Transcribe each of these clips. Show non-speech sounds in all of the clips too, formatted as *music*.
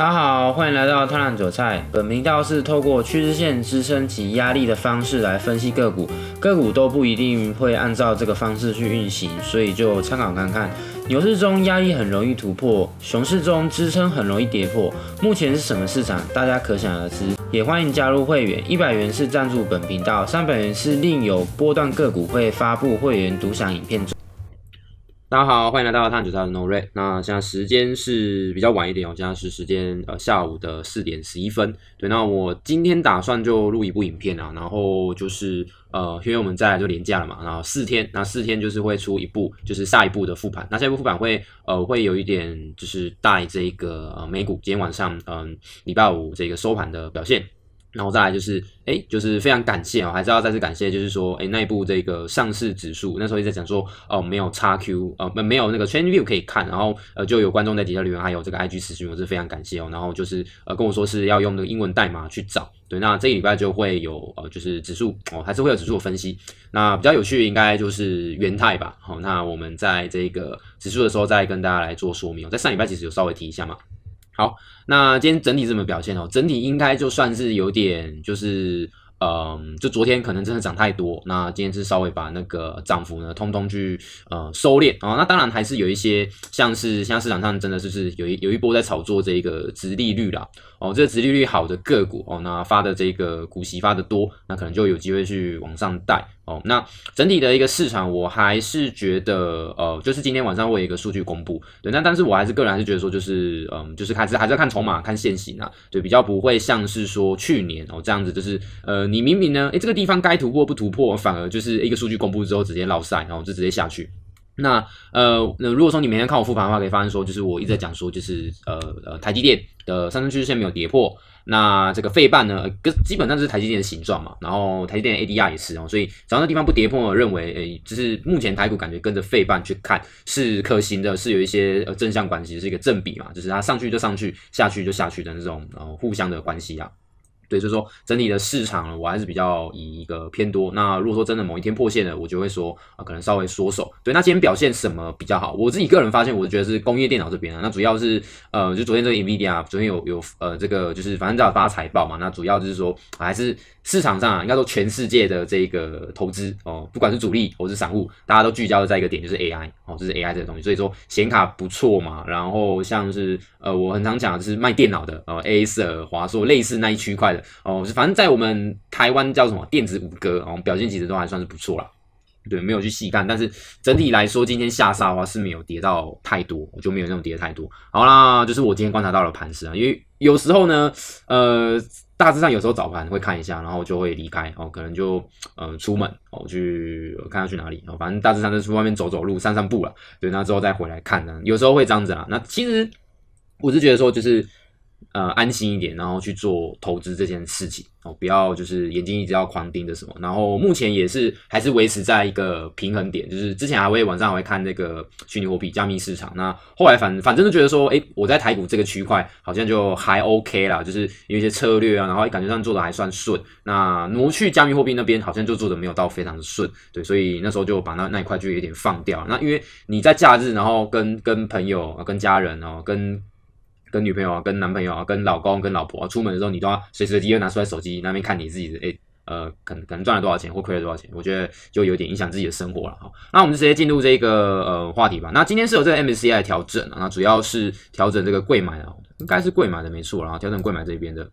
大家好，欢迎来到贪婪韭菜。本频道是透过趋势线支撑及压力的方式来分析个股，个股都不一定会按照这个方式去运行，所以就参考看看。牛市中压力很容易突破，熊市中支撑很容易跌破。目前是什么市场，大家可想而知。也欢迎加入会员，一百元是赞助本频道，三百元是另有波段个股会发布会员独享影片。大家好，欢迎来到探九三的 No r a y 那现在时间是比较晚一点哦，现在是时间呃下午的四点十一分。对，那我今天打算就录一部影片啊，然后就是呃，因为我们再就连假了嘛，然后四天，那四天就是会出一部，就是下一步的复盘。那下一步复盘会呃会有一点就是带这个呃美股今天晚上嗯礼拜五这个收盘的表现。然后再来就是，哎，就是非常感谢哦，还是要再次感谢，就是说，哎，那一部这个上市指数那时候一直在讲说，哦，没有叉 Q，呃，没没有那个 c h a n View 可以看，然后呃，就有观众在底下留言，还有这个 IG 私讯，我是非常感谢哦。然后就是呃，跟我说是要用那个英文代码去找，对，那这一礼拜就会有呃，就是指数哦，还是会有指数分析。那比较有趣应该就是元泰吧，好，那我们在这个指数的时候再跟大家来做说明。在上礼拜其实有稍微提一下嘛。好，那今天整体怎么表现哦？整体应该就算是有点，就是，嗯，就昨天可能真的涨太多，那今天是稍微把那个涨幅呢，通通去呃收敛啊。那当然还是有一些，像是现在市场上真的就是有一有一波在炒作这个值利率啦。哦，这个殖利率好的个股哦，那发的这个股息发的多，那可能就有机会去往上带哦。那整体的一个市场，我还是觉得呃，就是今天晚上会有一个数据公布，对。那但是我还是个人还是觉得说，就是嗯，就是看，还是还是要看筹码、看现行啊，对，比较不会像是说去年哦这样子，就是呃，你明明呢，诶，这个地方该突破不突破，反而就是一个数据公布之后直接落塞，然后就直接下去。那呃，那如果说你每天看我复盘的话，可以发现说，就是我一直在讲说，就是呃呃，台积电的上升趋势线没有跌破，那这个费半呢，跟基本上就是台积电的形状嘛，然后台积电 ADR 也是哦，所以只要那地方不跌破，认为呃，就是目前台股感觉跟着费半去看是可行的，是有一些呃正向关系，是一个正比嘛，就是它上去就上去，下去就下去的那种，呃互相的关系啊。对，就是说整体的市场，我还是比较以一个偏多。那如果说真的某一天破线了，我就会说啊，可能稍微缩手。对，那今天表现什么比较好？我自己个人发现，我觉得是工业电脑这边啊。那主要是呃，就昨天这个 Nvidia，昨天有有呃，这个就是反正在发财报嘛。那主要就是说还是。市场上啊，应该说全世界的这个投资哦，不管是主力或是散户，大家都聚焦在一个点，就是 AI 哦，就是 AI 这个东西。所以说显卡不错嘛，然后像是呃，我很常讲就是卖电脑的呃 a s u s 华硕类似那一区块的哦，反正在我们台湾叫什么电子五哥哦，表现其实都还算是不错啦。对，没有去细看，但是整体来说今天下杀的话是没有跌到太多，我就没有那种跌太多。好啦，就是我今天观察到了盘势啊，因为有时候呢，呃。大致上有时候早盘会看一下，然后就会离开哦，可能就嗯出门哦去看要去哪里哦，反正大致上就是去外面走走路、散散步了。对，那之后再回来看呢，有时候会这样子啊。那其实我是觉得说就是。呃，安心一点，然后去做投资这件事情哦，不要就是眼睛一直要狂盯着什么。然后目前也是还是维持在一个平衡点，就是之前还会晚上还会看那个虚拟货币加密市场。那后来反反正就觉得说，哎，我在台股这个区块好像就还 OK 啦，就是有一些策略啊，然后感觉上做的还算顺。那挪去加密货币那边好像就做的没有到非常的顺，对，所以那时候就把那那一块就有点放掉。那因为你在假日，然后跟跟朋友、跟家人哦，跟。跟女朋友啊，跟男朋友啊，跟老公跟老婆，出门的时候你都要随时随地又拿出来手机那边看你自己，的，哎，呃，可能可能赚了多少钱或亏了多少钱，我觉得就有点影响自己的生活了哈。那我们就直接进入这个呃话题吧。那今天是有这个 MSC i 调整啊，那主要是调整这个贵买啊，应该是贵买的没错后调整贵买这边的。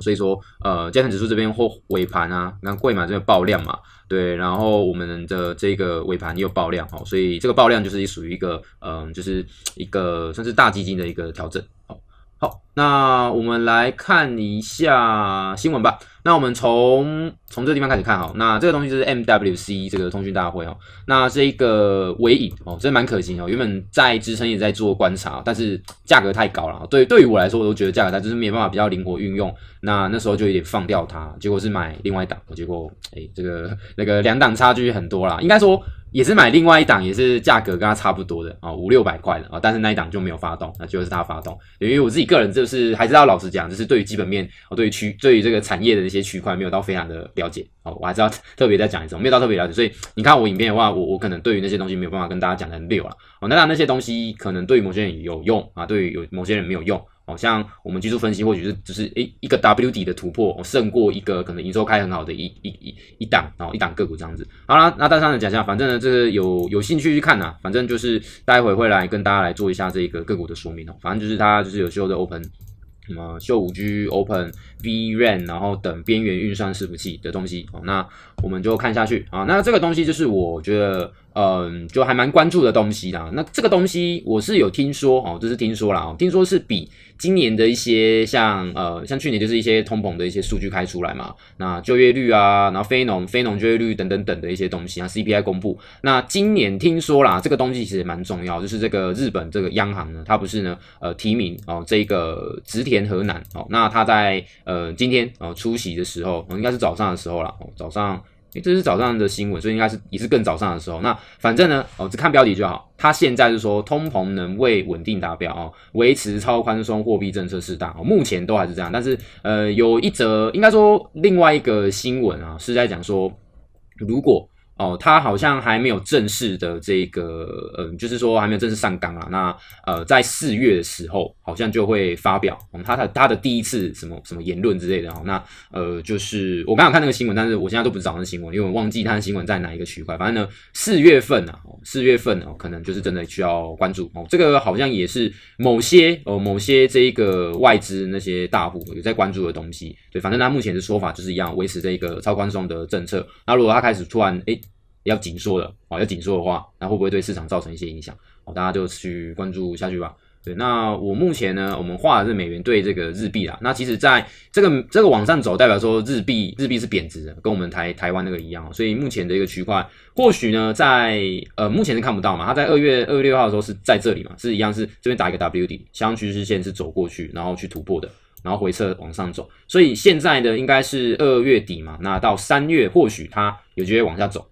所以说，呃，家电指数这边或尾盘啊，那贵嘛这边爆量嘛，对，然后我们的这个尾盘又爆量哦，所以这个爆量就是属于一个，嗯，就是一个算是大基金的一个调整哦。好，那我们来看一下新闻吧。那我们从从这个地方开始看，哈。那这个东西就是 MWC 这个通讯大会哦。那这一个尾影哦，真蛮可惜哦。原本在支撑也在做观察，但是价格太高了。对，对于我来说，我都觉得价格它就是没办法比较灵活运用。那那时候就有点放掉它，结果是买另外一档。结果哎，这个那个两档差距很多啦。应该说。也是买另外一档，也是价格跟它差不多的啊，五六百块的啊，但是那一档就没有发动，那就是它发动。由于我自己个人就是还是要老实讲，就是对于基本面，我对于区对于这个产业的一些区块没有到非常的了解哦，我还是要特别再讲一次，我没有到特别了解，所以你看我影片的话，我我可能对于那些东西没有办法跟大家讲的很溜了哦，当然那些东西可能对于某些人有用啊，对于有某些人没有用。好像我们技术分析，或许是只是诶一个 W D 的突破，胜过一个可能营收开很好的一一一一档，然后一档个股这样子。好了，那大家的讲一下，反正呢这个有有兴趣去看呐，反正就是待会会来跟大家来做一下这个个股的说明哦。反正就是它就是有秀的 Open，什么秀五 G Open V r a n 然后等边缘运算伺服器的东西。哦，那我们就看下去啊。那这个东西就是我觉得。嗯，就还蛮关注的东西啦。那这个东西我是有听说哦，就是听说啦，听说是比今年的一些像呃像去年就是一些通膨的一些数据开出来嘛，那就业率啊，然后非农非农就业率等等等的一些东西啊，CPI 公布。那今年听说啦，这个东西其实蛮重要，就是这个日本这个央行呢，它不是呢呃提名哦这个植田河南哦，那他在呃今天哦，出席的时候，应该是早上的时候啦，早上。这是早上的新闻，所以应该是也是更早上的时候。那反正呢，哦，只看标题就好。他现在是说，通膨能为稳定达标，维持超宽松货币政策适当，目前都还是这样。但是，呃，有一则应该说另外一个新闻啊，是在讲说，如果。哦，他好像还没有正式的这个，嗯，就是说还没有正式上岗啊。那呃，在四月的时候，好像就会发表，他的他的第一次什么什么言论之类的。哦。那呃，就是我刚刚看那个新闻，但是我现在都不知道那新闻，因为我忘记他的新闻在哪一个区块。反正呢，四月份啊，四月份哦，可能就是真的需要关注哦。这个好像也是某些哦，某些这个外资那些大户有在关注的东西。对，反正他目前的说法就是一样，维持这个超宽松的政策。那如果他开始突然诶。要紧缩的啊，要紧缩的话，那会不会对市场造成一些影响？哦，大家就去关注下去吧。对，那我目前呢，我们画的是美元对这个日币啊。那其实在这个这个往上走，代表说日币日币是贬值的，跟我们台台湾那个一样哦。所以目前的一个区块，或许呢，在呃目前是看不到嘛。它在二月二月六号的时候是在这里嘛，是一样是这边打一个 W 底箱趋势线是走过去，然后去突破的，然后回撤往上走。所以现在的应该是二月底嘛，那到三月或许它有机会往下走。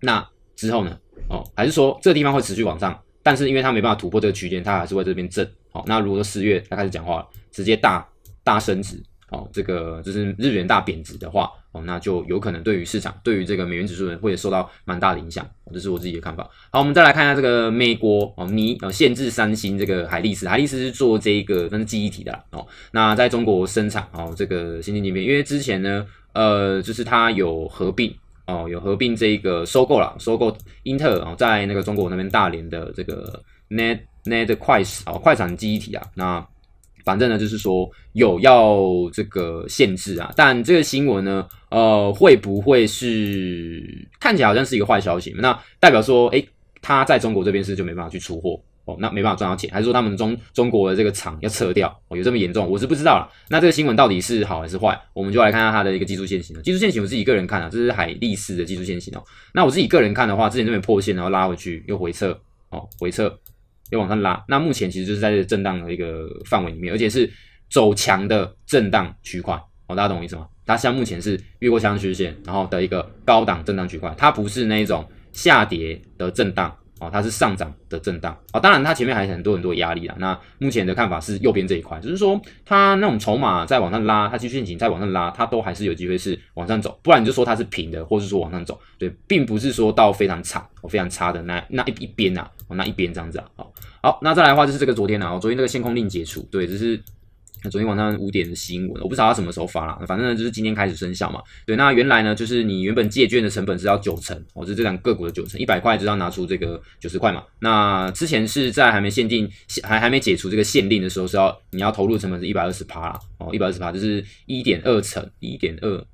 那之后呢？哦，还是说这个地方会持续往上，但是因为它没办法突破这个区间，它还是会这边震。好，那如果说四月它开始讲话了，直接大大升值，哦，这个就是日元大贬值的话，哦，那就有可能对于市场，对于这个美元指数会受到蛮大的影响。这是我自己的看法。好，我们再来看一下这个美国哦，你呃限制三星这个海力士，海力士是做这个分是记忆体的啦。哦，那在中国生产哦，这个先进芯片，因为之前呢，呃，就是它有合并。哦，有合并这一个收购了，收购英特尔啊，在那个中国那边大连的这个 n e 的快 e 啊，快闪记忆体啊，那反正呢就是说有要这个限制啊，但这个新闻呢，呃，会不会是看起来好像是一个坏消息？那代表说，诶，他在中国这边是就没办法去出货。那没办法赚到钱，还是说他们中中国的这个厂要撤掉？有这么严重？我是不知道了。那这个新闻到底是好还是坏？我们就来看看它的一个技术线型。技术线型我自己个人看啊，这是海力士的技术线型哦。那我自己个人看的话，之前这边破线，然后拉回去，又回撤，哦，回撤又往上拉。那目前其实就是在这震荡的一个范围里面，而且是走强的震荡区块。哦，大家懂我意思吗？它现在目前是越过强趋势线，然后的一个高档震荡区块，它不是那种下跌的震荡。哦，它是上涨的震荡啊，当然它前面还有很多很多压力啊。那目前的看法是右边这一块，就是说它那种筹码在往上拉，它续运行在往上拉，它都还是有机会是往上走，不然你就说它是平的，或是说往上走，对，并不是说到非常差、我非常差的那那一边啊，哦、那一边这样子啊。好，好，那再来的话就是这个昨天的，哦，昨天那个限空令解除，对，就是。那昨天晚上五点的新闻，我不知道它什么时候发了，反正呢就是今天开始生效嘛。对，那原来呢就是你原本借券的成本是要九成，哦，是这两个股的九成，一百块就要拿出这个九十块嘛。那之前是在还没限定，还还没解除这个限令的时候，是要你要投入成本是一百二十趴啦，哦，一百二十趴就是一点二成，一点二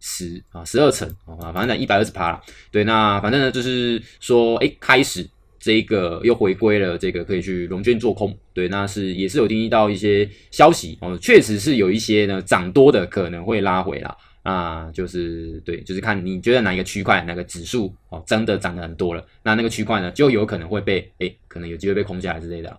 十啊，十二层啊，反正那一百二十趴啦。对，那反正呢就是说，哎，开始。这个又回归了，这个可以去融券做空，对，那是也是有定义到一些消息哦，确实是有一些呢涨多的可能会拉回了，那就是对，就是看你觉得哪一个区块、哪个指数哦真的涨得很多了，那那个区块呢就有可能会被哎可能有机会被空下来之类的。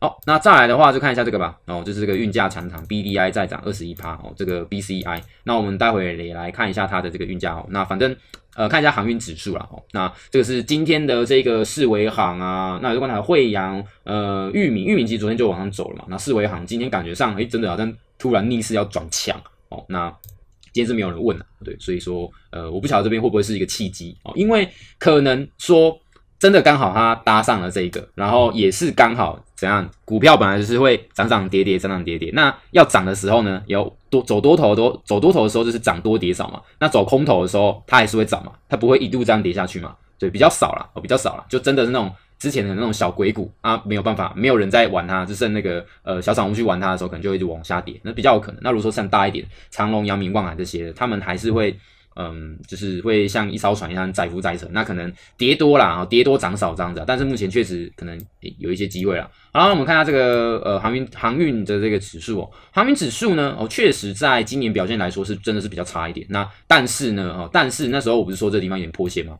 好，那再来的话就看一下这个吧，哦，就是这个运价长长 b D i 再涨二十一趴哦，这个 BCEI，那我们待会也来看一下它的这个运价哦，那反正。呃，看一下航运指数啦，哦，那这个是今天的这个四维行啊，那有关台惠阳，呃，玉米，玉米其实昨天就往上走了嘛，那四维行今天感觉上，哎，真的好像突然逆势要转强，哦，那今天是没有人问啊，对，所以说，呃，我不晓得这边会不会是一个契机哦，因为可能说。真的刚好它搭上了这个，然后也是刚好怎样？股票本来就是会涨涨跌跌，涨涨跌跌。那要涨的时候呢，有多走多头，多走多头的时候就是涨多跌少嘛。那走空头的时候，它还是会涨嘛，它不会一度这样跌下去嘛？对，比较少了，哦，比较少了，就真的是那种之前的那种小鬼股啊，没有办法，没有人在玩它，就剩那个呃小散户去玩它的时候，可能就一直往下跌，那比较可能。那如果说像大一点，长隆、阳明、望海这些，他们还是会。嗯，就是会像一艘船一样载浮载沉，那可能跌多啦，啊，跌多涨少这样子。但是目前确实可能有一些机会了。好，我们看下这个呃航运航运的这个指数哦，航运指数呢，哦，确实在今年表现来说是真的是比较差一点。那但是呢，哦，但是那时候我不是说这地方有点破线吗？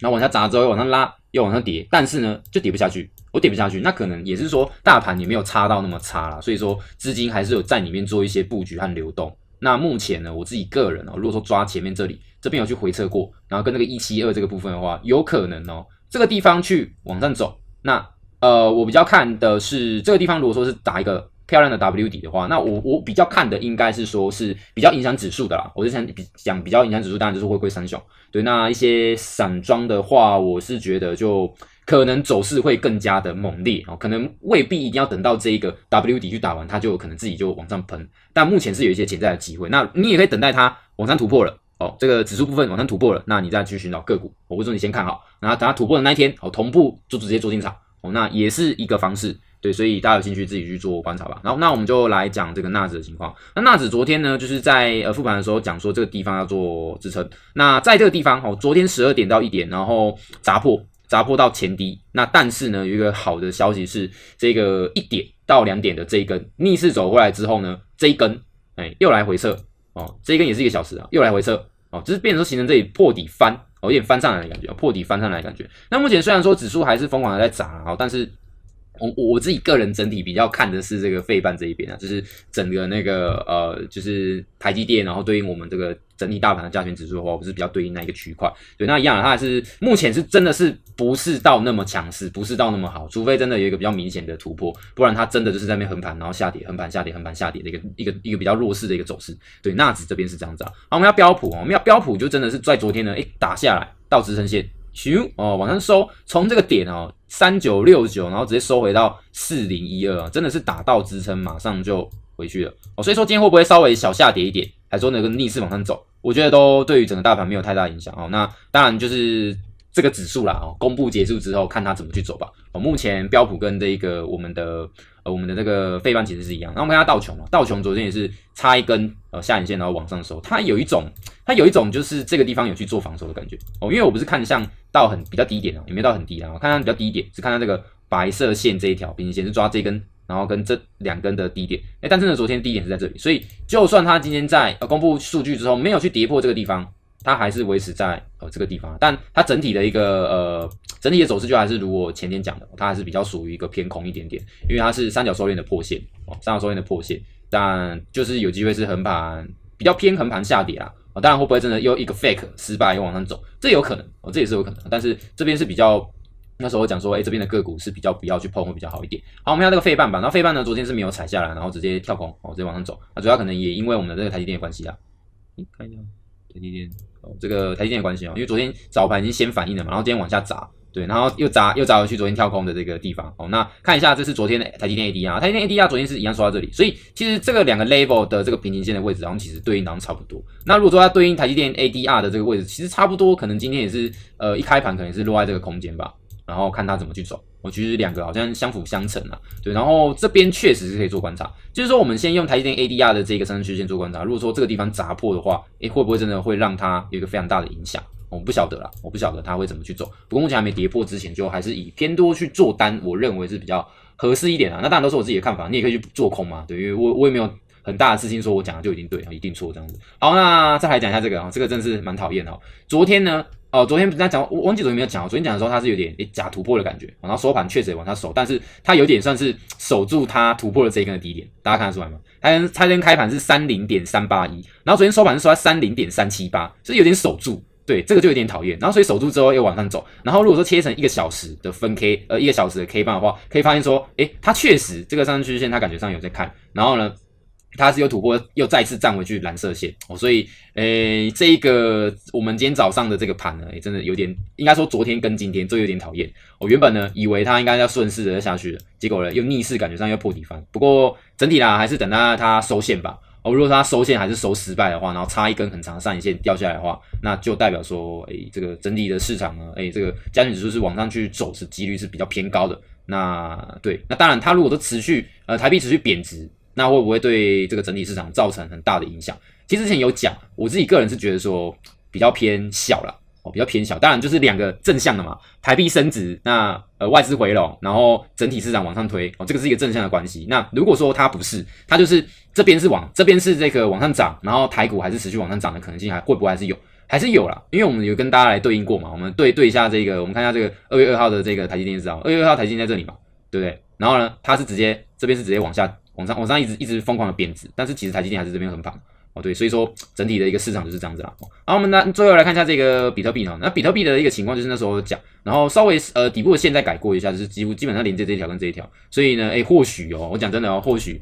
那往下砸之后，往上拉，又往上跌，但是呢，就跌不下去，我跌不下去，那可能也是说大盘也没有差到那么差了，所以说资金还是有在里面做一些布局和流动。那目前呢，我自己个人哦，如果说抓前面这里这边有去回撤过，然后跟那个一七二这个部分的话，有可能哦，这个地方去往上走。那呃，我比较看的是这个地方，如果说是打一个漂亮的 W 底的话，那我我比较看的应该是说是比较影响指数的啦。我之前比讲比较影响指数，当然就是回归三雄。对，那一些散装的话，我是觉得就。可能走势会更加的猛烈哦，可能未必一定要等到这一个 W 底去打完，它就可能自己就往上喷。但目前是有一些潜在的机会，那你也可以等待它往上突破了哦。这个指数部分往上突破了，那你再去寻找个股。我不说你先看好，然后等它突破的那一天哦，同步就直接做进场哦，那也是一个方式。对，所以大家有兴趣自己去做观察吧。然后，那我们就来讲这个纳指的情况。那纳指昨天呢，就是在呃复盘的时候讲说这个地方要做支撑。那在这个地方哦，昨天十二点到一点，然后砸破。砸破到前低，那但是呢，有一个好的消息是，这个一点到两点的这一根逆势走过来之后呢，这一根哎又来回撤哦，这一根也是一个小时啊，又来回撤哦，只是变成形成这里破底翻哦，有点翻上来的感觉，破底翻上来的感觉。那目前虽然说指数还是疯狂的在涨啊，但是。我我自己个人整体比较看的是这个费半这一边啊，就是整个那个呃，就是台积电，然后对应我们这个整体大盘的加权指数的话，我是比较对应那一个区块。对，那一样它还是目前是真的是不是到那么强势，不是到那么好，除非真的有一个比较明显的突破，不然它真的就是在那边横盘，然后下跌，横盘下跌，横盘下跌的一个一个一个比较弱势的一个走势。对，纳指这边是这样子啊，我们要标普啊，我们要标普就真的是在昨天呢，一打下来到支撑线。咻哦，往上收，从这个点哦，三九六九，然后直接收回到四零一二啊，真的是打到支撑，马上就回去了哦。所以说今天会不会稍微小下跌一点，还说那个逆势往上走，我觉得都对于整个大盘没有太大影响哦。那当然就是。这个指数啦，哦，公布结束之后，看它怎么去走吧。哦，目前标普跟这一个我们的呃我们的那个费半其实是一样。那我们看下道琼啊，道琼昨天也是差一根呃下影线，然后往上收，它有一种它有一种就是这个地方有去做防守的感觉。哦，因为我不是看像到很比较低点啊，也没有到很低啊，我看它比较低点，只看到这个白色线这一条平行线是抓这一根，然后跟这两根的低点。哎，但真的昨天低点是在这里，所以就算它今天在呃公布数据之后没有去跌破这个地方。它还是维持在呃这个地方，但它整体的一个呃整体的走势就还是如我前天讲的，它还是比较属于一个偏空一点点，因为它是三角收敛的破线哦，三角收敛的破线，但就是有机会是横盘，比较偏横盘下跌啊，当然会不会真的又一个 fake 失败又往上走，这有可能哦，这也是有可能，但是这边是比较那时候讲说，哎，这边的个股是比较不要去碰，会比较好一点。好，我们看这个费半吧？那费半呢昨天是没有踩下来，然后直接跳空哦，直接往上走，那主要可能也因为我们的这个台积电的关系啊，你看一下。台积电哦，这个台积电关系哦，因为昨天早盘已经先反应了嘛，然后今天往下砸，对，然后又砸又砸回去昨天跳空的这个地方哦。那看一下，这是昨天台积电 ADR，台积电 ADR 昨天是一样刷到这里，所以其实这个两个 level 的这个平行线的位置，然后其实对应当差不多。那如果说它对应台积电 ADR 的这个位置，其实差不多，可能今天也是呃一开盘可能是落在这个空间吧，然后看它怎么去走。其实两个好像相辅相成啊，对，然后这边确实是可以做观察，就是说我们先用台积电 ADR 的这个上升区先做观察，如果说这个地方砸破的话，诶，会不会真的会让它有一个非常大的影响？我们不晓得啦，我不晓得它会怎么去做。不过目前还没跌破之前，就还是以偏多去做单，我认为是比较合适一点啊。那当然都是我自己的看法，你也可以去做空嘛，对，因为我我也没有很大的自信，说我讲的就一定对啊，一定错这样子。好，那再来讲一下这个啊，这个真是蛮讨厌的。昨天呢？哦，昨天不是在讲，我忘记昨天没有讲。昨天讲的时候，它是有点诶假突破的感觉，然后收盘确实往下走，但是它有点算是守住它突破的这一根的低点，大家看得出来吗？它跟它跟开盘是三零点三八一，然后昨天收盘是收在三零点三七八，所以有点守住。对，这个就有点讨厌。然后所以守住之后又往上走，然后如果说切成一个小时的分 K，呃，一个小时的 K 棒的话，可以发现说，诶，它确实这个上升趋势线它感觉上有在看，然后呢？它是有突破，又再次站回去蓝色线哦，所以，诶，这一个我们今天早上的这个盘呢，也真的有点，应该说昨天跟今天都有点讨厌。我原本呢，以为它应该要顺势的下去了，结果呢，又逆势，感觉上又破底翻。不过整体啦，还是等它它收线吧。哦，如果它收线还是收失败的话，然后差一根很长的上影线掉下来的话，那就代表说，诶，这个整体的市场呢，诶，这个加权指数是往上去走是几率是比较偏高的。那对，那当然它如果都持续，呃，台币持续贬值。那会不会对这个整体市场造成很大的影响？其实之前有讲，我自己个人是觉得说比较偏小了哦，比较偏小。当然就是两个正向的嘛，台币升值，那呃外资回笼，然后整体市场往上推哦，这个是一个正向的关系。那如果说它不是，它就是这边是往这边是这个往上涨，然后台股还是持续往上涨的可能性还会不会还是有？还是有啦，因为我们有跟大家来对应过嘛，我们对对一下这个，我们看一下这个二月二号的这个台积电是吧？二月二号台积电在这里嘛，对不对？然后呢，它是直接这边是直接往下。往上往上一直一直疯狂的贬值，但是其实台积电还是这边很棒哦，对，所以说整体的一个市场就是这样子啦。好，我们呢最后来看一下这个比特币呢，那比特币的一个情况就是那时候讲，然后稍微呃底部的线再改过一下，就是几乎基本上连接这一条跟这一条，所以呢，诶，或许哦，我讲真的哦，或许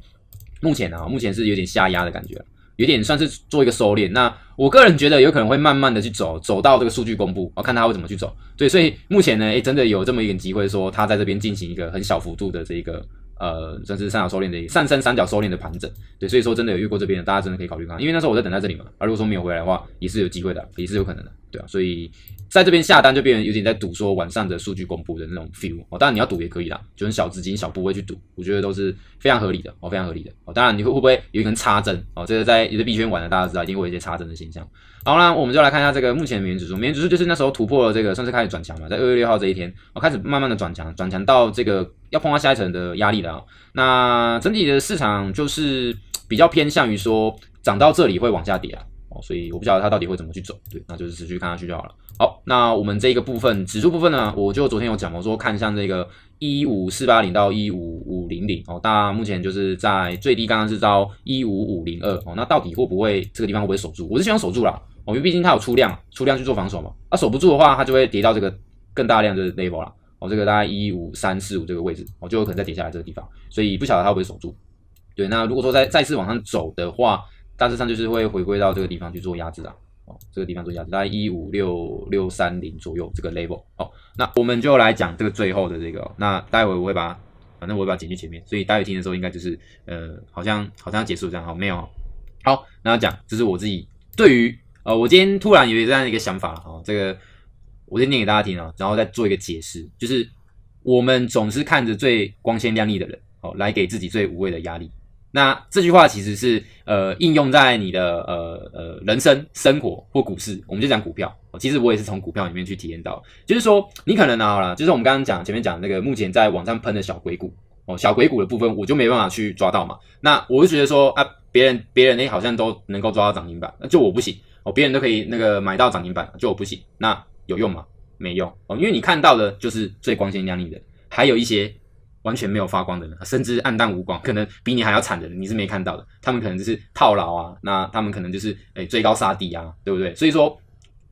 目前啊，目前是有点下压的感觉，有点算是做一个收敛。那我个人觉得有可能会慢慢的去走，走到这个数据公布，我看他会怎么去走。对，所以目前呢，诶，真的有这么一个机会说他在这边进行一个很小幅度的这个。呃，算是三角收敛的上升三角收敛的盘整，对，所以说真的有越过这边的，大家真的可以考虑看，因为那时候我在等在这里嘛，而如果说没有回来的话，也是有机会的，也是有可能的，对啊，所以。在这边下单就变成有点在赌，说晚上的数据公布的那种 feel 哦，当然你要赌也可以啦，就是小资金、小部位去赌，我觉得都是非常合理的哦，非常合理的哦。当然你会会不会有一根插针哦？这个在也是币圈玩的，大家知道一定会有一些插针的现象。好啦，我们就来看一下这个目前美元指数，美元指数就是那时候突破了这个，算是开始转强嘛，在二月六号这一天，我开始慢慢的转强，转强到这个要碰到下一层的压力了。那整体的市场就是比较偏向于说涨到这里会往下跌啊，哦，所以我不晓得它到底会怎么去走，对，那就是持续看下去就好了。好，那我们这一个部分指数部分呢，我就昨天有讲我说看向这个一五四八零到一五五零零哦，大家目前就是在最低刚刚是到一五五零二哦，那到底会不会这个地方会守住？我是希望守住了哦，因为毕竟它有出量，出量去做防守嘛。那守不住的话，它就会跌到这个更大量的 level 了哦，这个大概一五三四五这个位置哦，就有可能再跌下来这个地方，所以不晓得它会不会守住。对，那如果说再再次往上走的话，大致上就是会回归到这个地方去做压制啊。哦，这个地方做一下，概一五六六三零左右这个 level 好，那我们就来讲这个最后的这个，那待会我会把它，反正我会把它剪去前面，所以待会听的时候应该就是，呃，好像好像要结束这样，好，没有，好，那讲这是我自己对于，呃，我今天突然有这样一个想法，哦，这个我先念给大家听啊，然后再做一个解释，就是我们总是看着最光鲜亮丽的人，好，来给自己最无谓的压力。那这句话其实是呃应用在你的呃呃人生生活或股市，我们就讲股票。其实我也是从股票里面去体验到，就是说你可能拿好了，就是我们刚刚讲前面讲那个目前在网上喷的小鬼股哦，小鬼股的部分我就没办法去抓到嘛。那我就觉得说啊，别人别人诶好像都能够抓到涨停板，那就我不行哦，别人都可以那个买到涨停板，就我不行，那有用吗？没用哦，因为你看到的就是最光鲜亮丽的，还有一些。完全没有发光的人，甚至暗淡无光，可能比你还要惨的人，你是没看到的。他们可能就是套牢啊，那他们可能就是哎追高杀低啊，对不对？所以说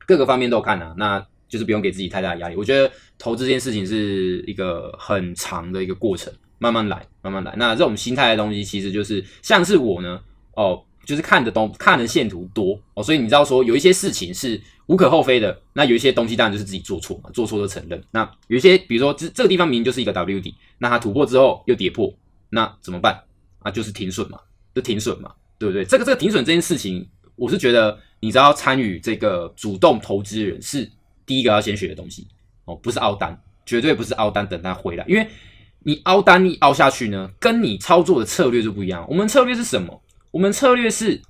各个方面都看啊，那就是不用给自己太大压力。我觉得投资这件事情是一个很长的一个过程，慢慢来，慢慢来。那这种心态的东西，其实就是像是我呢，哦。就是看的东看的线图多哦，所以你知道说，有一些事情是无可厚非的，那有一些东西当然就是自己做错嘛，做错就承认。那有一些，比如说这这个地方明明就是一个 W 底，那它突破之后又跌破，那怎么办啊？就是停损嘛，就停损嘛，对不对？这个这个停损这件事情，我是觉得你知道参与这个主动投资人是第一个要先学的东西哦，不是凹单，绝对不是凹单，等它回来，因为你凹单一凹下去呢，跟你操作的策略就不一样。我们策略是什么？我们策略是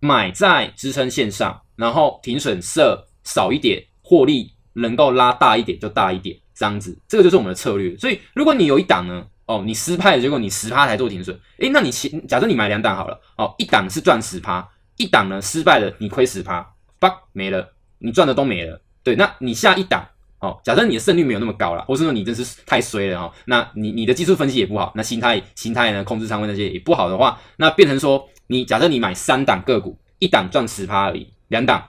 买在支撑线上，然后停损设少一点，获利能够拉大一点就大一点，样子，这个就是我们的策略。所以，如果你有一档呢，哦，你失败，了结果你十趴才做停损，诶，那你假设你买两档好了，哦，一档是赚十趴，一档呢失败了你亏十趴，八没了，你赚的都没了，对，那你下一档，哦，假设你的胜率没有那么高了，或是说你真是太衰了哦，那你你的技术分析也不好，那心态心态呢控制仓位那些也不好的话，那变成说。你假设你买三档个股，一档赚十趴而已，两档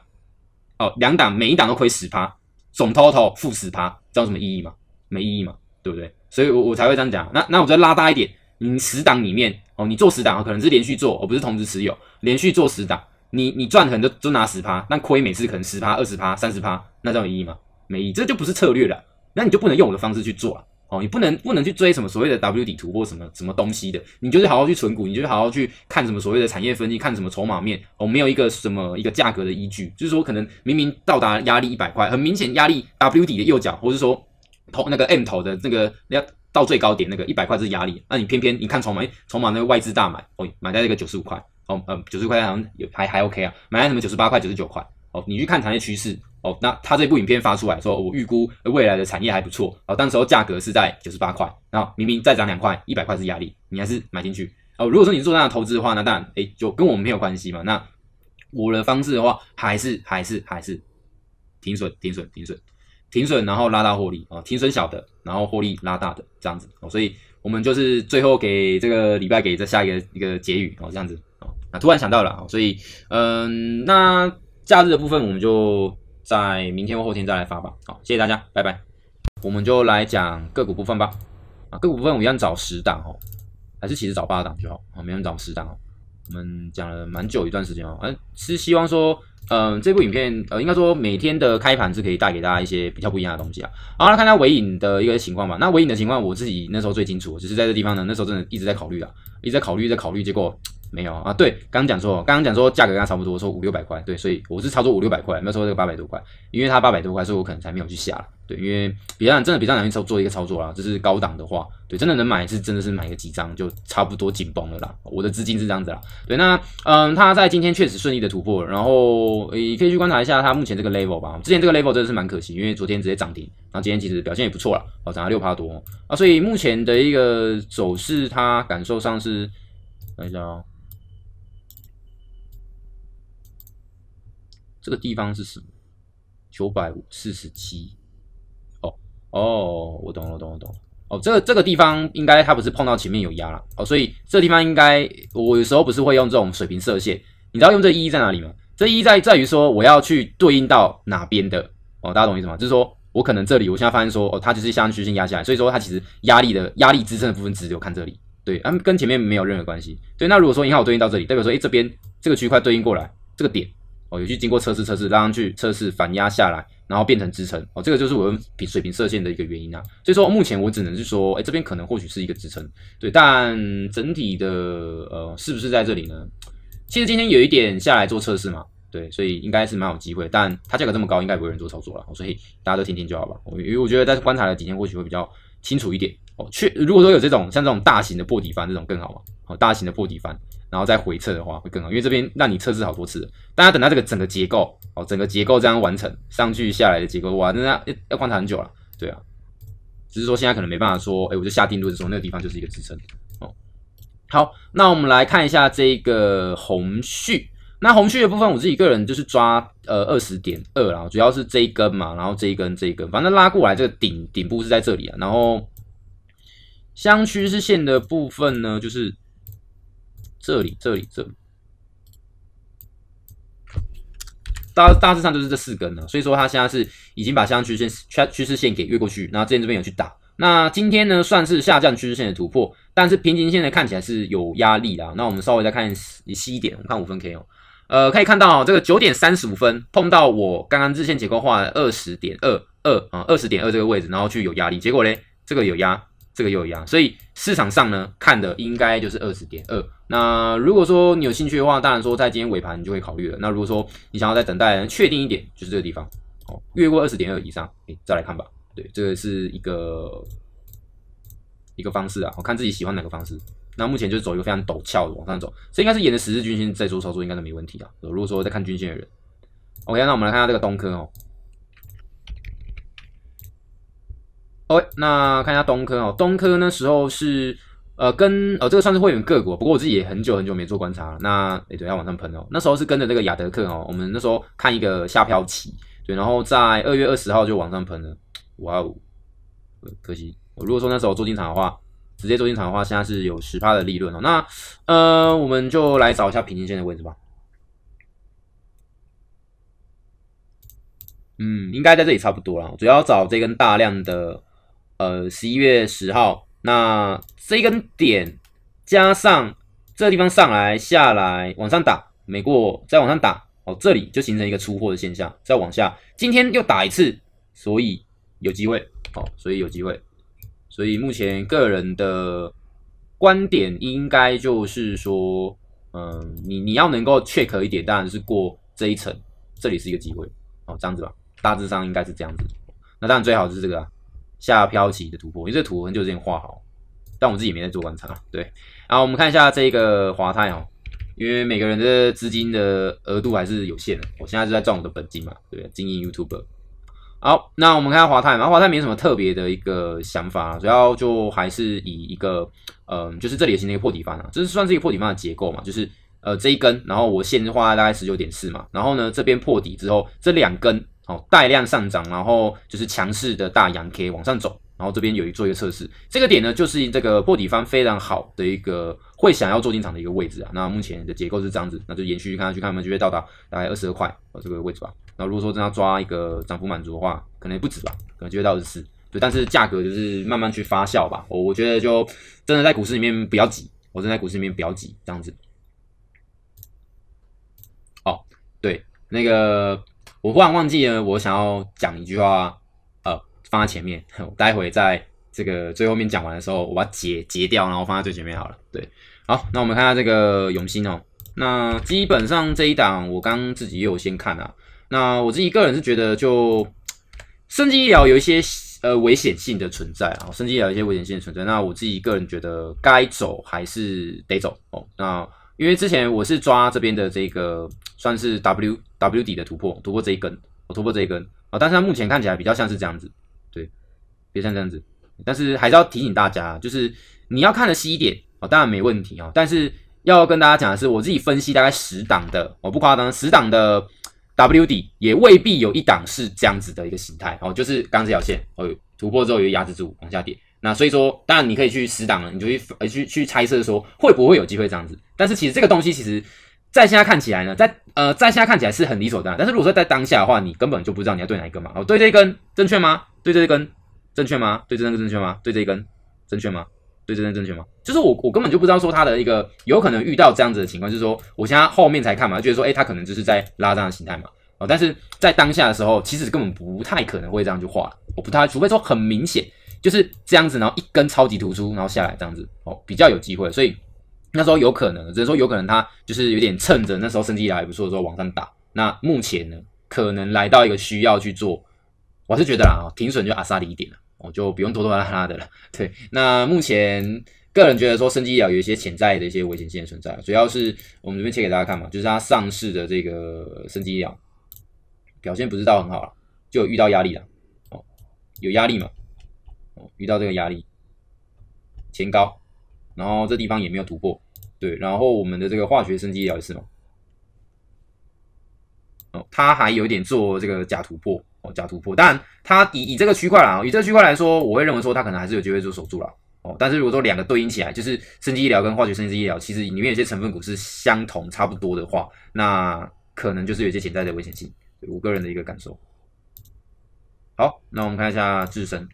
哦，两档每一档都亏十趴，总 total 负十趴，这有什么意义吗？没意义嘛，对不对？所以我我才会这样讲。那那我再拉大一点，你十档里面哦，你做十档可能是连续做，而不是同时持有，连续做十档，你你赚很多就拿十趴，那亏每次可能十趴、二十趴、三十趴，那叫有意义吗？没意义，这就不是策略了，那你就不能用我的方式去做了。哦，你不能不能去追什么所谓的 W 底图或什么什么东西的，你就是好好去存股，你就好好去看什么所谓的产业分析，看什么筹码面。哦，没有一个什么一个价格的依据，就是说可能明明到达压力一百块，很明显压力 W 底的右脚，或是说头那个 M 头的那个要到最高点那个一百块是压力，那你偏偏你看筹码，筹码那个外资大买，哦，买在那个九十五块，哦，呃，九十块好像有还还 OK 啊，买在什么九十八块、九十九块，哦，你去看产业趋势。哦，那他这部影片发出来，说我预估未来的产业还不错，哦，当时候价格是在九十八块，那明明再涨两块，一百块是压力，你还是买进去哦。如果说你是做这样的投资的话那当然，哎，就跟我们没有关系嘛。那我的方式的话，还是还是还是停损停损停损停损，然后拉大获利哦，停损小的，然后获利拉大的这样子哦。所以我们就是最后给这个礼拜给这下一个一个结语哦，这样子哦。那突然想到了哦，所以嗯，那假日的部分我们就。在明天或后天再来发吧。好，谢谢大家，拜拜。我们就来讲个股部分吧。啊，个股部分我一样找十档哦，还是其实找八档就好。啊，没人找十档哦。我们讲了蛮久一段时间哦，呃，是希望说，嗯，这部影片，呃，应该说每天的开盘是可以带给大家一些比较不一样的东西啊。好，来看下尾影的一个情况吧。那尾影的情况，我自己那时候最清楚，就是在这地方呢，那时候真的一直在考虑啊，一直在考虑，在考虑，结果。没有啊，对，刚刚讲错，刚刚讲说价格跟它差不多，说五六百块，对，所以我是操作五六百块，没有说这个八百多块，因为它八百多块，所以我可能才没有去下对，因为比上真的比较难去操做一个操作啦，就是高档的话，对，真的能买是真的是买个几张就差不多紧绷了啦，我的资金是这样子啦，对，那嗯，它在今天确实顺利的突破，然后也可以去观察一下它目前这个 level 吧，之前这个 level 真的是蛮可惜，因为昨天直接涨停，然后今天其实表现也不错啦，哦，涨了六趴多啊，所以目前的一个走势，它感受上是看一下哦。这个地方是什么？九百五四十七。哦哦，我懂了，我懂了，我懂了。哦，这个这个地方应该它不是碰到前面有压了。哦，所以这地方应该我有时候不是会用这种水平射线。你知道用这一在哪里吗？这一在在于说我要去对应到哪边的。哦，大家懂意思吗？就是说我可能这里我现在发现说，哦，它就是向区性压下来，所以说它其实压力的压力支撑的部分只有看这里。对，嗯，跟前面没有任何关系。对，那如果说你看我对应到这里，代表说，哎，这边这个区块对应过来这个点。哦，有去经过测试，测试拉上去测试反压下来，然后变成支撑。哦，这个就是我用平水平射线的一个原因啊。所以说目前我只能是说，哎，这边可能或许是一个支撑，对。但整体的呃，是不是在这里呢？其实今天有一点下来做测试嘛，对，所以应该是蛮有机会。但它价格这么高，应该不会有人做操作了。所以大家都听听就好吧。因为我觉得在观察了几天，或许会比较清楚一点。哦，确，如果说有这种像这种大型的破底翻这种更好嘛，好，大型的破底翻。然后再回测的话会更好，因为这边让你测试好多次。大家等到这个整个结构哦，整个结构这样完成上去下来的结构，哇，那要要观察很久了。对啊，只是说现在可能没办法说，哎，我就下定论说那个地方就是一个支撑哦。好，那我们来看一下这个红序，那红序的部分我自己个人就是抓呃二十点二，然主要是这一根嘛，然后这一根这一根，反正拉过来这个顶顶部是在这里啊。然后香区是线的部分呢，就是。这里，这里，这里，大大致上就是这四根了。所以说，它现在是已经把下降趋势趋趋势线给越过去，然后之前这边有去打。那今天呢，算是下降趋势线的突破，但是平行线呢看起来是有压力啦。那我们稍微再看细一点，我们看五分 K 哦，呃，可以看到这个九点三十五分碰到我刚刚日线结构画的二十点二二啊，二十点二这个位置，然后去有压力，结果嘞，这个有压。这个又一样，所以市场上呢看的应该就是二十点二。那如果说你有兴趣的话，当然说在今天尾盘你就会考虑了。那如果说你想要再等待，确定一点就是这个地方，哦，越过二十点二以上，你再来看吧。对，这个是一个一个方式啊，我看自己喜欢哪个方式。那目前就是走一个非常陡峭的往上走，这应该是沿着十日均线在做操作，应该都没问题啊。如果说在看均线的人，OK，那我们来看一下这个东科哦。那看一下东科哦，东科那时候是呃跟呃这个算是会员个股，不过我自己也很久很久没做观察了。那哎对，要往上喷哦，那时候是跟着这个亚德克哦，我们那时候看一个下漂期，对，然后在二月二十号就往上喷了，哇哦，可惜。我如果说那时候做进场的话，直接做进场的话，现在是有十趴的利润哦。那呃，我们就来找一下平均线的位置吧。嗯，应该在这里差不多了，主要找这根大量的。呃，十一月十号，那这一根点加上这地方上来下来往上打，没过再往上打，哦，这里就形成一个出货的现象。再往下，今天又打一次，所以有机会，好，所以有机会，所以目前个人的观点应该就是说，嗯，你你要能够切 k 一点，当然是过这一层，这里是一个机会，好，这样子吧，大致上应该是这样子。那当然最好是这个啊。下飘起的突破，因为这图很久之前画好，但我自己没在做观察。对，然后我们看一下这个华泰哦，因为每个人的资金的额度还是有限的，我现在是在赚我的本金嘛，对，经营 YouTube。好，那我们看下华泰，然后华泰没什么特别的一个想法，主要就还是以一个，嗯，就是这里也是那个破底方啊，这是算是一个破底方的结构嘛，就是呃这一根，然后我先画大概十九点四嘛，然后呢这边破底之后这两根。带量上涨，然后就是强势的大阳 K 往上走，然后这边有一做一个测试，这个点呢就是这个破底方非常好的一个会想要做进场的一个位置啊。那目前的结构是这样子，那就延续去看下去，看我们就会到达概二十二块哦这个位置吧。那如果说真要抓一个涨幅满足的话，可能也不止吧，可能就会到二十四。对，但是价格就是慢慢去发酵吧。我我觉得就真的在股市里面不要急，我真在股市里面不要急这样子。哦，对，那个。我忽然忘记了，我想要讲一句话，呃，放在前面。我 *laughs* 待会在这个最后面讲完的时候，我把它截截掉，然后放在最前面好了。对，好，那我们看下这个永兴哦。那基本上这一档，我刚自己又先看啊。那我自己个人是觉得，就生机医疗有一些呃危险性的存在啊，生机医疗有一些危险性的存在。那我自己个人觉得，该走还是得走哦。那因为之前我是抓这边的这个算是 W W 底的突破，突破这一根，我突破这一根啊，但是它目前看起来比较像是这样子，对，比较像这样子，但是还是要提醒大家，就是你要看的细一点哦，当然没问题啊，但是要跟大家讲的是，我自己分析大概十档的哦，不夸张，十档的 W 底也未必有一档是这样子的一个形态哦，就是刚这条线哦，突破之后有压制住往下跌。那所以说，当然你可以去死挡了，你就去呃去去猜测说会不会有机会这样子。但是其实这个东西，其实在现在看起来呢，在呃在现在看起来是很理所当然。但是如果说在当下的话，你根本就不知道你要对哪一根嘛。哦，对这一根正确吗？对这一根正确吗？对这根正确吗？对这一根正确吗？对这根正确吗？就是我我根本就不知道说它的一个有可能遇到这样子的情况，就是说我现在后面才看嘛，觉得说哎，它可能就是在拉这样的形态嘛。哦，但是在当下的时候，其实根本不太可能会这样去画，我不太，除非说很明显。就是这样子，然后一根超级突出，然后下来这样子，哦，比较有机会。所以那时候有可能，只是说有可能它就是有点趁着那时候生机料还不错的时候往上打。那目前呢，可能来到一个需要去做，我是觉得啦啊，停损就阿萨里一点了，我就不用拖拖拉拉的了。*laughs* 对，那目前个人觉得说生机疗有一些潜在的一些危险性存在，主要是我们这边切给大家看嘛，就是它上市的这个生机疗表现不是到很好了，就遇到压力了，哦，有压力嘛。遇到这个压力，前高，然后这地方也没有突破，对，然后我们的这个化学生机医疗是嘛，哦，它还有点做这个假突破，哦，假突破，但它以以这个区块啊，以这个区块来说，我会认为说它可能还是有机会做守住了，哦，但是如果说两个对应起来，就是生机医疗跟化学生机医疗，其实里面有些成分股是相同差不多的话，那可能就是有些潜在的危险性，我个人的一个感受。好，那我们看一下智深。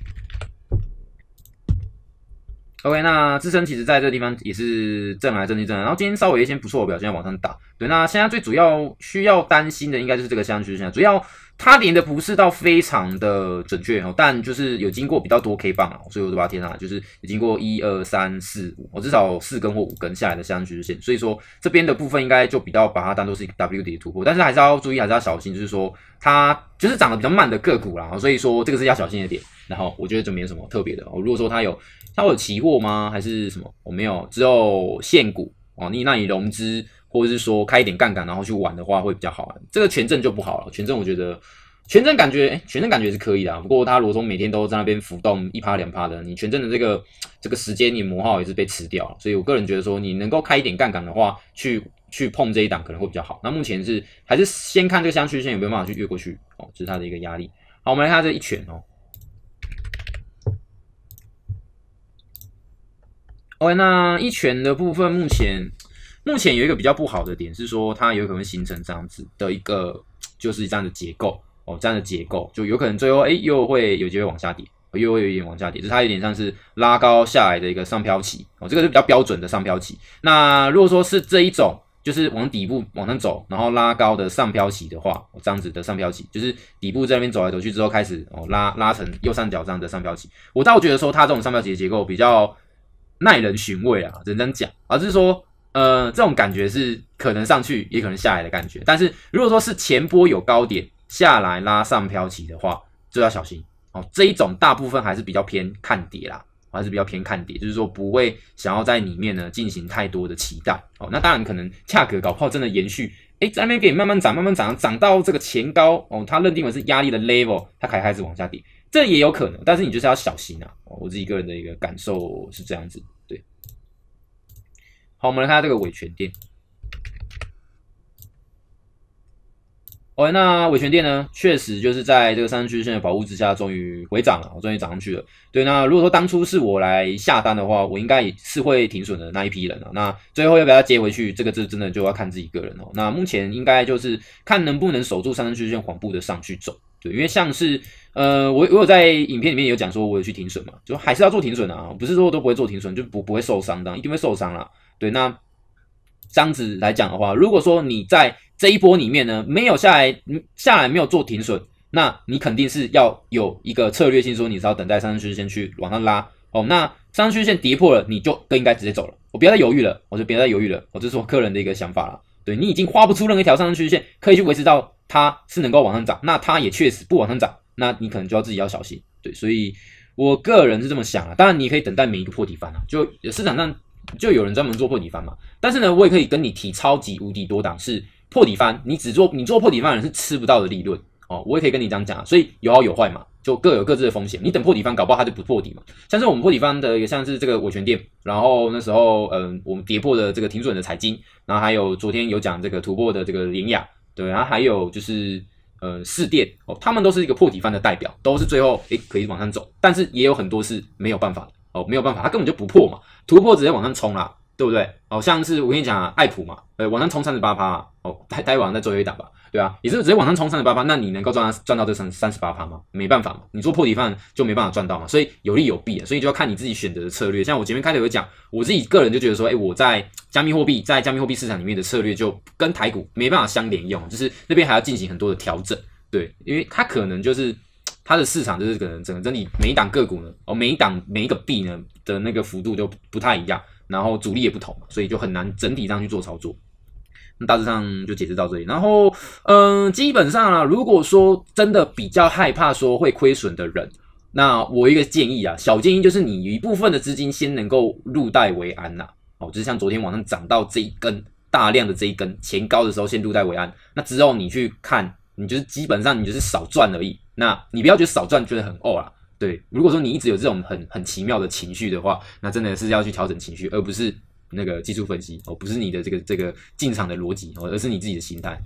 OK，那自身其实在这个地方也是震来震去震来，然后今天稍微一些不错的表现往上打。对，那现在最主要需要担心的应该就是这个箱区线，主要它连的不是到非常的准确，然后但就是有经过比较多 K 棒啊，所以我就把它贴上来，就是有经过一二三四，我至少四根或五根下来的箱区线，所以说这边的部分应该就比较把它当做是一个 W 底突破，但是还是要注意，还是要小心，就是说它就是涨得比较慢的个股啦，所以说这个是要小心一点。然后我觉得就没有什么特别的，如果说它有。他有期货吗？还是什么？我没有，只有现股哦。你那你融资，或者是说开一点杠杆，然后去玩的话会比较好。玩。这个权证就不好了，权证我觉得，权证感觉，哎，权证感觉是可以的。不过它果说每天都在那边浮动一趴两趴的，你权证的这个这个时间，你磨耗也是被吃掉了。所以我个人觉得说，你能够开一点杠杆的话，去去碰这一档可能会比较好。那目前是还是先看这个相区线有没有办法去越过去哦，这是它的一个压力。好，我们来看这一拳哦。哦，那一拳的部分，目前目前有一个比较不好的点是说，它有可能形成这样子的一个，就是这样的结构哦，这样的结构就有可能最后哎，又会有机会往下跌，又会有点往下跌，就是它有点像是拉高下来的一个上漂起哦，这个是比较标准的上漂起。那如果说是这一种，就是往底部往上走，然后拉高的上漂起的话，这样子的上漂起，就是底部在那边走来走去之后开始哦拉拉成右上角这样的上漂起，我倒觉得说它这种上漂起的结构比较。耐人寻味啊，认真讲，而是说，呃，这种感觉是可能上去也可能下来的感觉。但是，如果说是前波有高点下来拉上飘起的话，就要小心哦。这一种大部分还是比较偏看跌啦，还是比较偏看跌，就是说不会想要在里面呢进行太多的期待哦。那当然可能价格搞好真的延续，哎，在那边可以慢慢涨，慢慢涨，涨到这个前高哦，它认定为是压力的 level，它开始开始往下跌。这也有可能，但是你就是要小心啊！我自己个人的一个感受是这样子，对。好，我们来看这个尾权店。哦，那尾权店呢，确实就是在这个三升趋线的保护之下，终于回涨了，我终于涨上去了。对，那如果说当初是我来下单的话，我应该是会停损的那一批人啊。那最后要不要接回去，这个这真的就要看自己个人了。那目前应该就是看能不能守住三升趋线缓步的上去走，对，因为像是。呃，我我有在影片里面有讲说，我有去停损嘛，就还是要做停损的啊，不是说我都不会做停损，就不不会受伤的，一定会受伤啦。对，那这样子来讲的话，如果说你在这一波里面呢，没有下来，下来没有做停损，那你肯定是要有一个策略性，说你是要等待上升趋势先去往上拉，哦，那上升趋势线跌破了，你就更应该直接走了，我不要再犹豫了，我就不要再犹豫了，我这是我客人的一个想法了。对你已经画不出任何一条上升趋势线可以去维持到它是能够往上涨，那它也确实不往上涨。那你可能就要自己要小心，对，所以我个人是这么想啊。当然，你可以等待每一个破底翻啊，就市场上就有人专门做破底翻嘛。但是呢，我也可以跟你提超级无敌多档是破底翻，你只做你做破底翻的人是吃不到的利润哦。我也可以跟你这样讲啊，所以有好有坏嘛，就各有各自的风险。你等破底翻，搞不好它就不破底嘛。像是我们破底翻的，也像是这个尾权店，然后那时候嗯，我们跌破的这个停损的财经，然后还有昨天有讲这个突破的这个营雅，对，然后还有就是。呃，试电哦，他们都是一个破底翻的代表，都是最后诶可以往上走，但是也有很多是没有办法的哦，没有办法，他根本就不破嘛，突破直接往上冲啦。对不对？哦，像是我跟你讲，爱普嘛，呃，往上冲三十八趴，哦，待待会再做一档吧，对啊，也是直接往上冲三十八趴，那你能够赚赚到这三三十八趴吗？没办法嘛，你做破底饭就没办法赚到嘛，所以有利有弊，啊，所以就要看你自己选择的策略。像我前面开头有讲，我自己个人就觉得说，哎，我在加密货币，在加密货币市场里面的策略就跟台股没办法相连用，就是那边还要进行很多的调整，对，因为它可能就是它的市场就是可能整个整体每一档个股呢，哦，每一档每一个币呢的那个幅度就不太一样。然后主力也不同，所以就很难整体上去做操作。那大致上就解释到这里。然后，嗯，基本上啊，如果说真的比较害怕说会亏损的人，那我一个建议啊，小建议就是你一部分的资金先能够入袋为安呐。哦，就是像昨天晚上涨到这一根大量的这一根前高的时候，先入袋为安。那之后你去看，你就是基本上你就是少赚而已。那你不要觉得少赚觉得很饿啊。对，如果说你一直有这种很很奇妙的情绪的话，那真的是要去调整情绪，而不是那个技术分析哦，不是你的这个这个进场的逻辑哦，而是你自己的心态。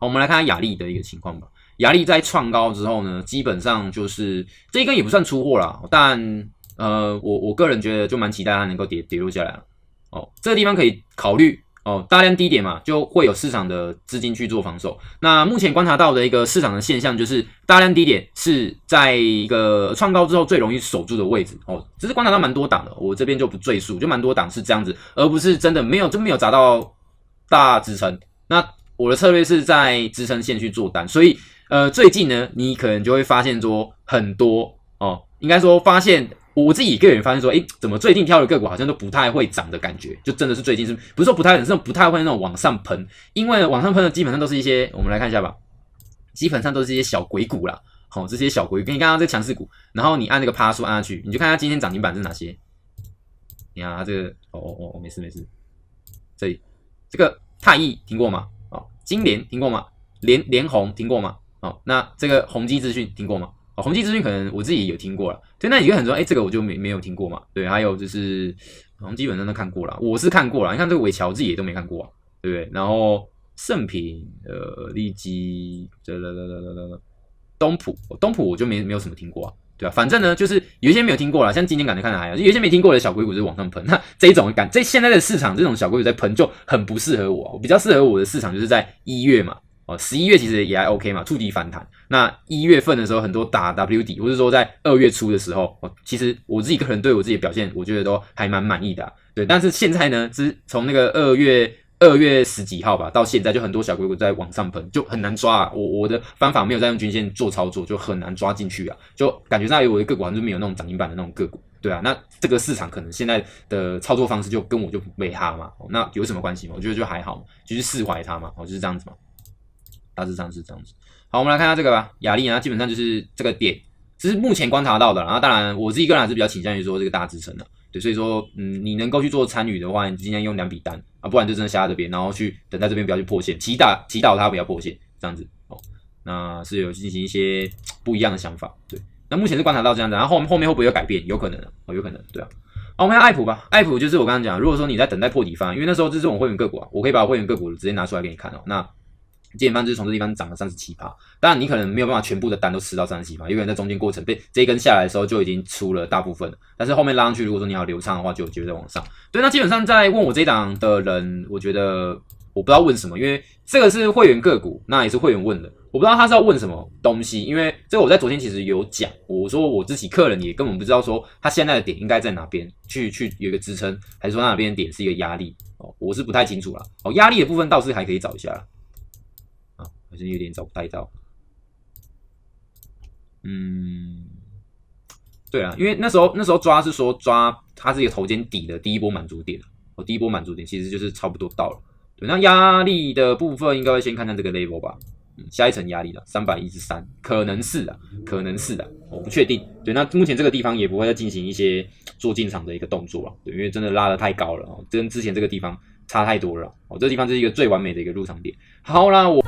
我们来看看雅丽的一个情况吧。雅丽在创高之后呢，基本上就是这根也不算出货了，但呃，我我个人觉得就蛮期待它能够跌跌落下来了。哦，这个地方可以考虑。哦，大量低点嘛，就会有市场的资金去做防守。那目前观察到的一个市场的现象，就是大量低点是在一个创高之后最容易守住的位置。哦，只是观察到蛮多档的，我这边就不赘述，就蛮多档是这样子，而不是真的没有，真没有砸到大支撑。那我的策略是在支撑线去做单，所以呃，最近呢，你可能就会发现说很多哦，应该说发现。我自己个人发现说，哎，怎么最近挑的个股好像都不太会涨的感觉？就真的是最近是，不是说不太涨，是不太会那种往上喷。因为往上喷的基本上都是一些，我们来看一下吧，基本上都是一些小鬼股啦。好，这些小鬼给你看看这强势股，然后你按那个趴数按下去，你就看它今天涨停板是哪些。你看它这个，哦哦哦，没事没事。这里这个太亿听过吗？哦，金莲听过吗？联联红听过吗？哦，那这个宏基资讯听过吗？宏基资讯可能我自己有听过了，对，那一个很重要，哎，这个我就没没有听过嘛，对，还有就是，好像基本上都看过了，我是看过了，你看这个伟桥自己也都没看过，对不对？然后圣品，呃利基，这啦啦啦啦东普，东普我就没没有什么听过，啊，对啊，反正呢，就是有一些没有听过了，像今天感觉看来啊，有一些没听过的小硅谷就往上喷，那这一种感，这现在的市场这种小硅谷在喷，就很不适合我，我比较适合我的市场就是在一月嘛。哦，十一月其实也还 OK 嘛，触底反弹。那一月份的时候，很多打 W 底，或是说在二月初的时候，哦，其实我自己个人对我自己的表现，我觉得都还蛮满意的。对，但是现在呢，是从那个二月二月十几号吧，到现在就很多小鬼股在往上喷，就很难抓啊。我我的方法没有在用均线做操作，就很难抓进去啊。就感觉上我的个股还是没有那种涨停板的那种个股，对啊。那这个市场可能现在的操作方式就跟我就没它嘛。那有什么关系嘛？我觉得就还好嘛，就是释怀它嘛。我就是这样子嘛。大致上是这样子，好，我们来看一下这个吧。雅丽啊，基本上就是这个点，这是目前观察到的。然后，当然我自己个人是比较倾向于说这个大支撑的，对，所以说，嗯，你能够去做参与的话，你今天用两笔单啊，不然就真的下在这边，然后去等待这边不要去破线，祈祷祈祷它不要破线，这样子哦，那是有进行一些不一样的想法，对。那目前是观察到这样子，然后后面会不会有改变？有可能哦，有可能，对啊。我们看爱普吧，爱普就是我刚刚讲，如果说你在等待破底翻，因为那时候这是我们会员个股，啊，我可以把会员个股直接拿出来给你看哦，那。基本上就是从这地方涨了三十七趴，当然你可能没有办法全部的单都吃到三十七趴，因为在中间过程被这一根下来的时候就已经出了大部分了。但是后面拉上去如果说你要流畅的话，就就在往上。对，那基本上在问我这一档的人，我觉得我不知道问什么，因为这个是会员个股，那也是会员问的，我不知道他是要问什么东西，因为这个我在昨天其实有讲，我说我自己客人也根本不知道说他现在的点应该在哪边去去有一个支撑，还是说那边的点是一个压力哦，我是不太清楚了。哦，压力的部分倒是还可以找一下。好像有点找不到。嗯，对啊，因为那时候那时候抓是说抓它是一个头肩底的第一波满足点，我第一波满足点其实就是差不多到了。对，那压力的部分应该会先看看这个 level 吧，嗯，下一层压力了，三百一十三，可能是的，可能是的，我不确定。对，那目前这个地方也不会再进行一些做进场的一个动作了，对，因为真的拉的太高了啊，跟之前这个地方差太多了。哦，这地方是一个最完美的一个入场点。好啦，我。